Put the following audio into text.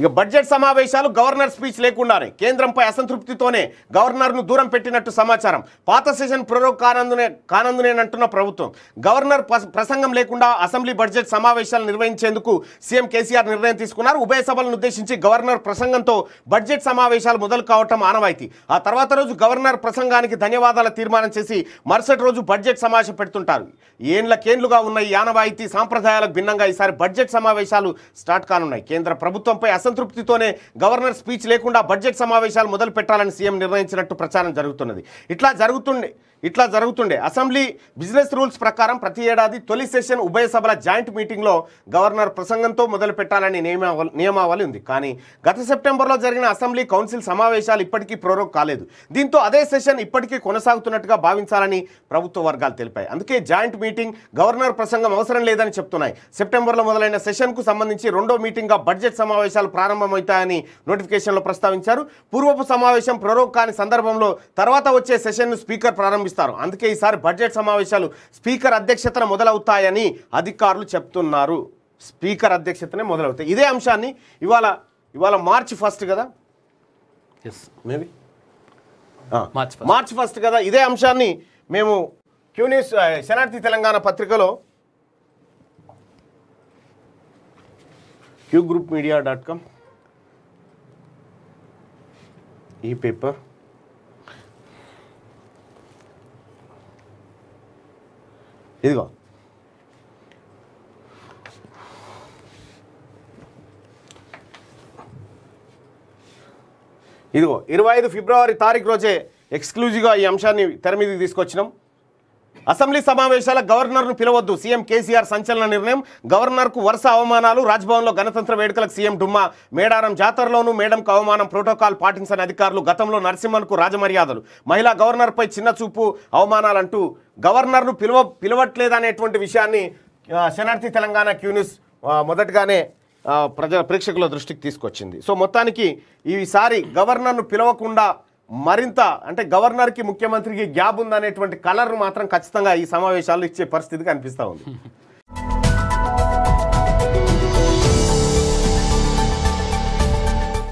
ఇక బడ్జెట్ సమావేశాలు governor speech లేకుండానే కేంద్రంపై అసంతృప్తితోనే గవర్నర్ను దూరం పెట్టినట్టు సమాచారం పాత సెషన్ ప్రరోగ్ కానందునే కానందునేనంటున్న ప్రభుత్వం గవర్నర్ ప్రసంగం లేకుండా అసెంబ్లీ బడ్జెట్ సమావేశాలు నిర్వహించేందుకు సీఎం కేసీఆర్ నిర్ణయం తీసుకున్నారు ఉభయ సభలను ఉద్దేశించి గవర్నర్ ప్రసంగంతో బడ్జెట్ సమావేశాలు మొదలు కావటం ఆనవాయితీ ఆ తర్వాత రోజు గవర్నర్ ప్రసంగానికి ధన్యవాదాల తీర్మానం చేసి మరుసటి రోజు బడ్జెట్ సమావేశం పెడుతుంటారు ఏండ్ల కేండ్లుగా ఉన్న ఈ ఆనవాయితీ సాంప్రదాయాలకు భిన్నంగా ఈసారి బడ్జెట్ సమావేశాలు స్టార్ట్ కానున్నాయి కేంద్ర ప్రభుత్వంపై అసంతృప్తితోనే గవర్నర్ స్పీచ్ లేకుండా బడ్జెట్ సమావేశాలు మొదలు పెట్టాలని సీఎం నిర్ణయించినట్టు ప్రచారం జరుగుతున్నది ఇట్లా జరుగుతుండే ఇట్లా జరుగుతుండే అసెంబ్లీ బిజినెస్ రూల్స్ ప్రకారం ప్రతి ఏడాది తొలి సెషన్ ఉభయ సభల జాయింట్ మీటింగ్లో గవర్నర్ ప్రసంగంతో మొదలు పెట్టాలని నియమావళి నియమావళి ఉంది కానీ గత సెప్టెంబర్లో జరిగిన అసెంబ్లీ కౌన్సిల్ సమావేశాలు ఇప్పటికీ ప్రోరోగ్ కాలేదు దీంతో అదే సెషన్ ఇప్పటికీ కొనసాగుతున్నట్టుగా భావించాలని ప్రభుత్వ వర్గాలు తెలిపాయి అందుకే జాయింట్ మీటింగ్ గవర్నర్ ప్రసంగం అవసరం లేదని చెప్తున్నాయి సెప్టెంబర్లో మొదలైన సెషన్కు సంబంధించి రెండో మీటింగ్గా బడ్జెట్ సమావేశాలు ప్రారంభమవుతాయని నోటిఫికేషన్లో ప్రస్తావించారు పూర్వపు సమావేశం ప్రోరోగ్ కాని సందర్భంలో తర్వాత వచ్చే సెషన్ను స్పీకర్ ప్రారంభించారు ప్రారంభిస్తారు అందుకే ఈసారి బడ్జెట్ సమావేశాలు స్పీకర్ అధ్యక్షతన మొదలవుతాయని అధికారులు చెప్తున్నారు స్పీకర్ అధ్యక్షతనే మొదలవుతాయి ఇదే అంశాన్ని ఇవాళ ఇవాళ మార్చి ఫస్ట్ కదా ఎస్ మేబీ మార్చ్ ఫస్ట్ కదా ఇదే అంశాన్ని మేము క్యూన్యూస్ శనార్థి తెలంగాణ పత్రికలో Q group media dot com ఈ పేపర్ ఇదిగో ఇదిగో ఇరవై ఐదు ఫిబ్రవరి తారీఖు రోజే ఎక్స్క్లూజివ్గా ఈ అంశాన్ని తెర మీదకి తీసుకొచ్చినాం అసెంబ్లీ సమావేశాల గవర్నర్ను పిలవద్దు సీఎం కేసీఆర్ సంచలన నిర్ణయం గవర్నర్కు వరుస అవమానాలు రాజ్భవన్లో గణతంత్ర వేడుకలకు సీఎం డుమ్మా మేడారం జాతరలోనూ మేడంకు అవమానం ప్రోటోకాల్ పాటించని అధికారులు గతంలో నరసింహన్కు రాజమర్యాదలు మహిళా గవర్నర్పై చిన్న చూపు అవమానాలంటూ గవర్నర్ను పిలువ పిలవట్లేదనేటువంటి విషయాన్ని శనార్థి తెలంగాణ క్యూన్యూస్ మొదటగానే ప్రజా ప్రేక్షకుల దృష్టికి తీసుకొచ్చింది సో మొత్తానికి ఈసారి గవర్నర్ను పిలవకుండా మరింత అంటే గవర్నర్కి ముఖ్యమంత్రికి గ్యాబ్ ఉందనేటువంటి కలర్ను మాత్రం ఖచ్చితంగా ఈ సమావేశాలు ఇచ్చే పరిస్థితి కనిపిస్తూ ఉంది